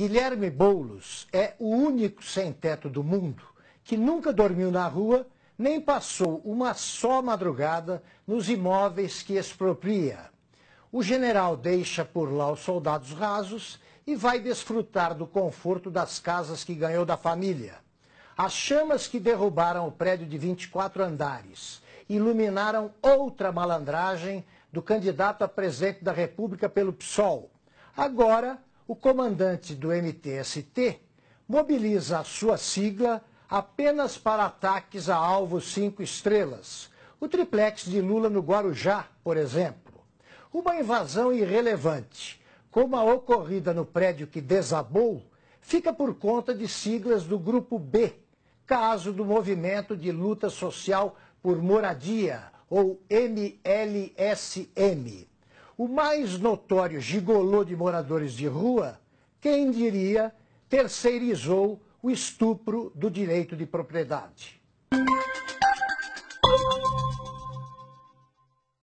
Guilherme Boulos é o único sem-teto do mundo que nunca dormiu na rua nem passou uma só madrugada nos imóveis que expropria. O general deixa por lá os soldados rasos e vai desfrutar do conforto das casas que ganhou da família. As chamas que derrubaram o prédio de 24 andares iluminaram outra malandragem do candidato a presidente da República pelo PSOL. Agora, o comandante do MTST mobiliza a sua sigla apenas para ataques a alvos cinco estrelas. O triplex de Lula no Guarujá, por exemplo. Uma invasão irrelevante, como a ocorrida no prédio que desabou, fica por conta de siglas do Grupo B, caso do Movimento de Luta Social por Moradia, ou MLSM o mais notório gigolô de moradores de rua, quem diria, terceirizou o estupro do direito de propriedade.